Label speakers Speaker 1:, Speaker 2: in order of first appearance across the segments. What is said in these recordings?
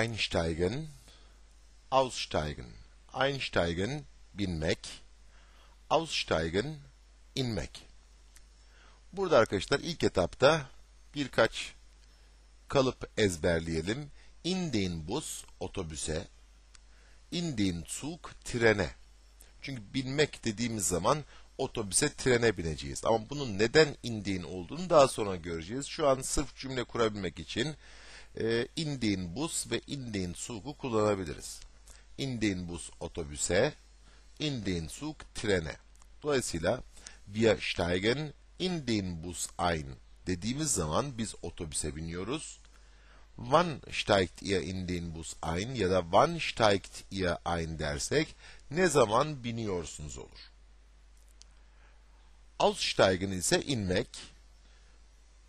Speaker 1: Einsteigen, aussteigen. Einsteigen, binmek. Aussteigen, inmek. Burada arkadaşlar ilk etapta birkaç kalıp ezberleyelim. In den Bus otobüse, in den Zug trene. Çünkü binmek dediğimiz zaman otobüse trene bineceğiz. Ama bunun neden indiğin olduğunu daha sonra göreceğiz. Şu an sırf cümle kurabilmek için e, indiğin bus ve indiğin suku kullanabiliriz. İndiğin bus otobüse, indiğin suk trene. Dolayısıyla wir steigen in den Bus ein dediğimiz zaman biz otobüse biniyoruz. Wann steigt ihr in den Bus ein ya da wann steigt ihr ein dersek ne zaman biniyorsunuz olur. Aussteigen ise inmek,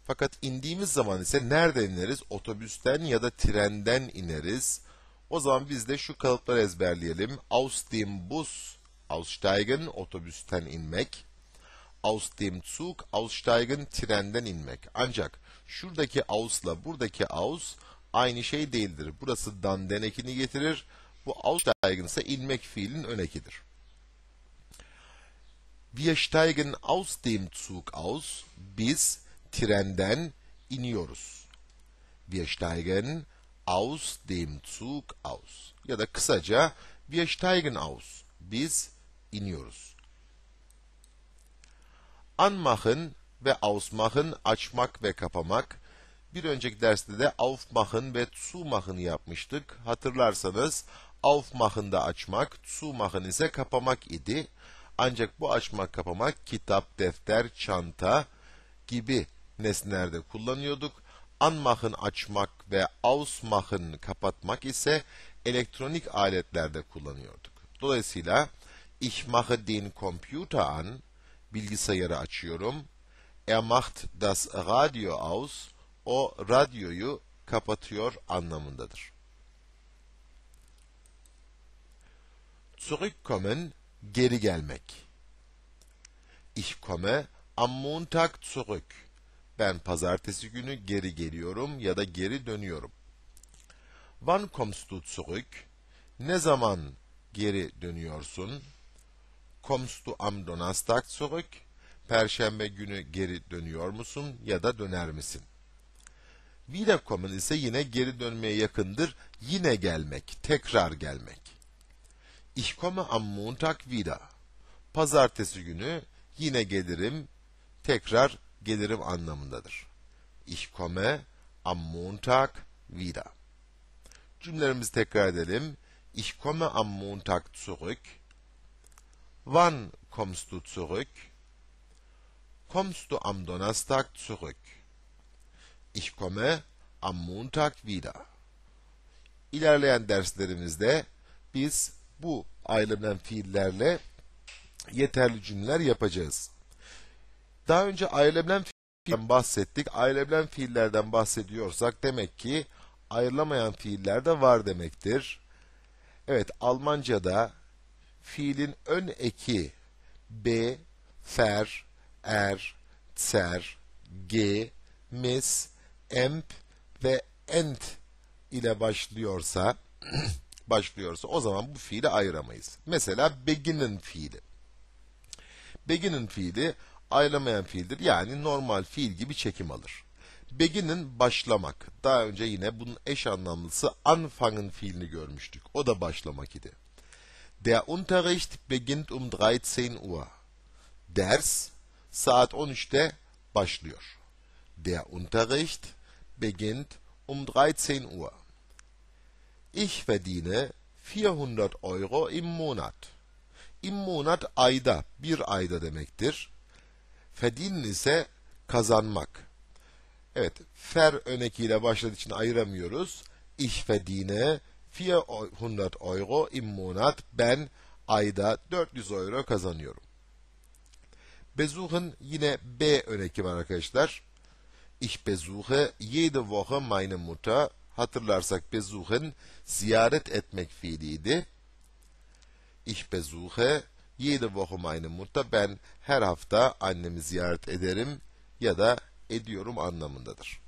Speaker 1: fakat indiğimiz zaman ise nereden ineriz? Otobüsten ya da trenden ineriz. O zaman biz de şu kalıpları ezberleyelim. Aus dem Bus aussteigen, otobüsten inmek. Aus dem Zug aussteigen, trenden inmek. Ancak şuradaki aus'la buradaki aus aynı şey değildir. Burası dan denekini getirir. Bu aussteigen ise inmek fiilin önekidir. Wir steigen aus dem Zug aus. Biz trenden iniyoruz. Wir steigen aus dem Zug aus. Ya da kısaca wir steigen aus. Biz iniyoruz. Anmachen ve ausmachen açmak ve kapamak. Bir önceki derste de aufmachen ve zumachen'ı yapmıştık. Hatırlarsanız aufmachen da açmak, zumachen ise kapamak idi. Ancak bu açmak kapamak kitap, defter, çanta gibi nesnelerde kullanıyorduk. Anmach'ın açmak ve Ausmach'ın kapatmak ise elektronik aletlerde kullanıyorduk. Dolayısıyla ich mache den Computer an, bilgisayarı açıyorum. Er macht das Radio aus, o radyoyu kapatıyor anlamındadır. Zurückkommen, geri gelmek. Ich komme am Montag zurück ben pazartesi günü geri geliyorum ya da geri dönüyorum. Wann kommst du zurück? Ne zaman geri dönüyorsun? Kommst du am Donnerstag zurück? Perşembe günü geri dönüyor musun ya da döner misin? Wiederkommen ise yine geri dönmeye yakındır. Yine gelmek, tekrar gelmek. Ich komme am Montag wieder. Pazartesi günü yine gelirim, tekrar gelirim anlamındadır. Ich komme am Montag wieder. Cümlelerimizi tekrar edelim. Ich komme am Montag zurück. Wann kommst du zurück? Kommst du am Donnerstag zurück? Ich komme am Montag wieder. İlerleyen derslerimizde biz bu ayrılan fiillerle yeterli cümleler yapacağız. Daha önce ayrılabilen fiilden bahsettik. Ayrılabilen fiillerden bahsediyorsak demek ki ayrılamayan fiiller de var demektir. Evet Almanca'da fiilin ön eki be, fer, er, ser, ge, mis, emp ve ent ile başlıyorsa başlıyorsa o zaman bu fiili ayıramayız. Mesela begin'in fiili. Begin'in fiili ayrılamayan fiildir. Yani normal fiil gibi çekim alır. Begin'in başlamak. Daha önce yine bunun eş anlamlısı anfangın fiilini görmüştük. O da başlamak idi. Der Unterricht beginnt um 13 Uhr. Ders saat 13'te başlıyor. Der Unterricht beginnt um 13 Uhr. Ich verdiene 400 Euro im Monat. Im Monat ayda, bir ayda demektir. Fedin ise kazanmak. Evet, fer önekiyle başladığı için ayıramıyoruz. Ich verdiene 400 Euro im Monat. Ben ayda 400 Euro kazanıyorum. Besuchen yine B öneki var arkadaşlar. Ich besuche jede Woche meine Mutter. Hatırlarsak besuchen ziyaret etmek fiiliydi. Ich besuche Jede Woche meine Mutter. Ben her hafta annemi ziyaret ederim ya da ediyorum anlamındadır.